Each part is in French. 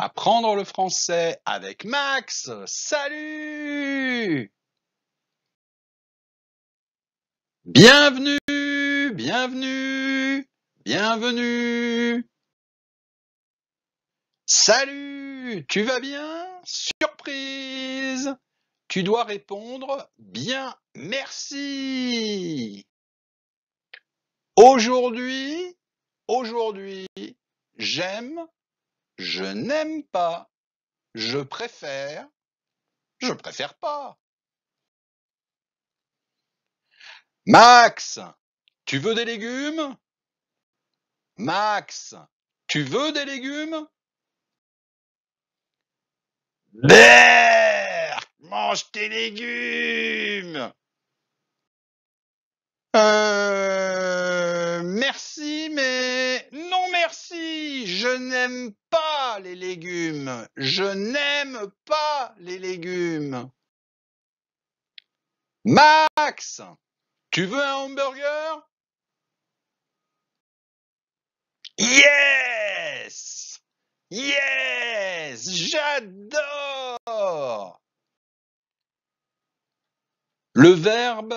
Apprendre le français avec Max. Salut Bienvenue, bienvenue, bienvenue. Salut, tu vas bien Surprise Tu dois répondre bien, merci. Aujourd'hui, aujourd'hui, j'aime je n'aime pas. Je préfère. Je préfère pas. Max, tu veux des légumes Max, tu veux des légumes Berk, mange tes légumes euh, merci, mais non merci, je n'aime pas les légumes. Je n'aime pas les légumes. Max, tu veux un hamburger Yes Yes J'adore Le verbe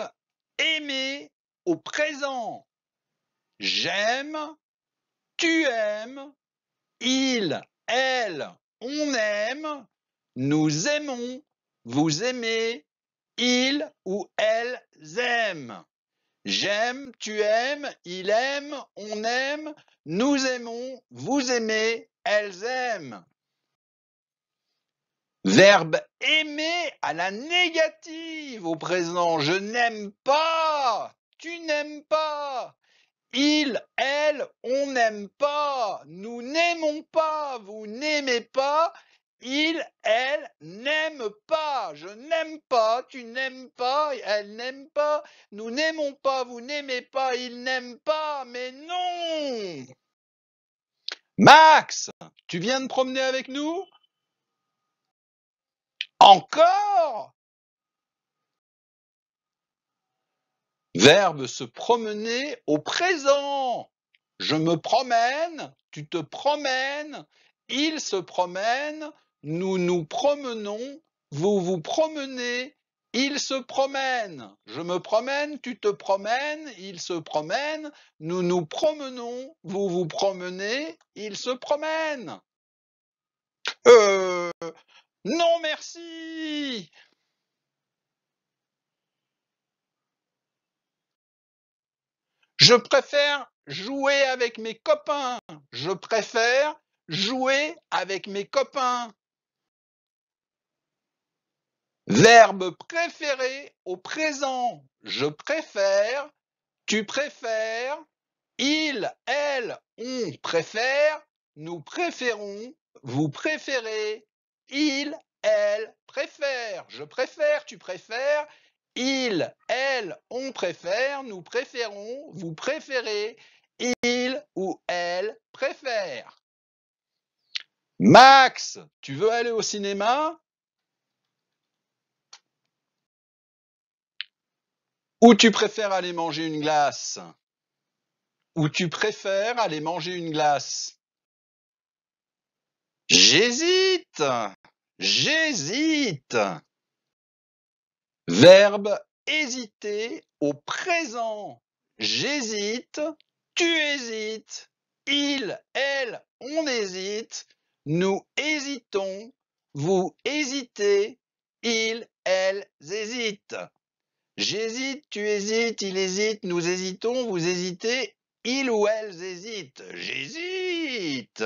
aimer au présent. J'aime, tu aimes, il elle, on aime, nous aimons, vous aimez, il ou elles aiment. J'aime, tu aimes, il aime, on aime, nous aimons, vous aimez, elles aiment. Verbe aimer à la négative au présent. Je n'aime pas, tu n'aimes pas, il, elle, on n'aime pas, nous n'aimons pas, vous n'aimez pas, Il, elle n'aime pas, je n'aime pas, tu n'aimes pas, elle n'aime pas, nous n'aimons pas, vous n'aimez pas, Il n'aime pas, mais non Max, tu viens de promener avec nous Encore Verbe se promener au présent. Je me promène, tu te promènes, il se promène, nous nous promenons, vous vous promenez, il se promène. Je me promène, tu te promènes, il se promène, nous nous promenons, vous vous promenez, il se promène. Euh, non merci Je préfère jouer avec mes copains. Je préfère jouer avec mes copains. Verbe préféré au présent. Je préfère, tu préfères, il, elle, on préfère, nous préférons, vous préférez, il, elle préfère, je préfère, tu préfères, il, elle, on préfère, nous préférons, vous préférez, il ou elle préfère. Max, tu veux aller au cinéma Ou tu préfères aller manger une glace Ou tu préfères aller manger une glace J'hésite J'hésite Verbe hésiter au présent j'hésite, tu hésites, il, elle, on hésite, nous hésitons, vous hésitez, ils, elles hésitent. J'hésite, tu hésites, il hésite, nous hésitons, vous hésitez, il ou elles hésitent. J'hésite.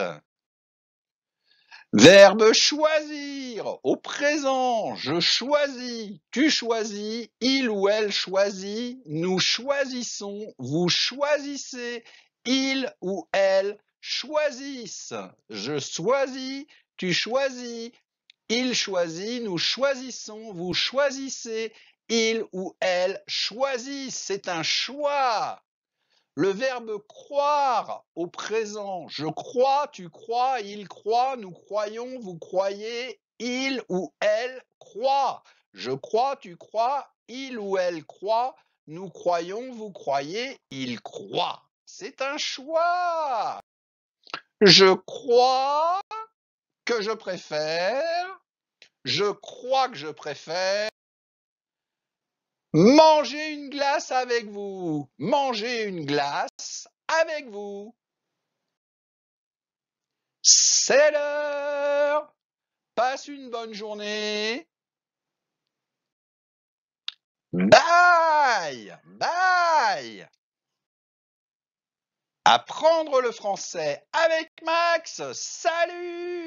Verbe choisir au présent. Je choisis, tu choisis, il ou elle choisit, nous choisissons, vous choisissez, il ou elle choisissent. Je choisis, tu choisis, il choisit, nous choisissons, vous choisissez, il ou elle choisisse. » C'est un choix. Le verbe croire au présent, je crois, tu crois, il croit, nous croyons, vous croyez, il ou elle croit. Je crois, tu crois, il ou elle croit, nous croyons, vous croyez, il croit. C'est un choix. Je crois que je préfère. Je crois que je préfère. Mangez une glace avec vous. Mangez une glace avec vous. C'est l'heure. Passe une bonne journée. Bye. Bye. Apprendre le français avec Max. Salut.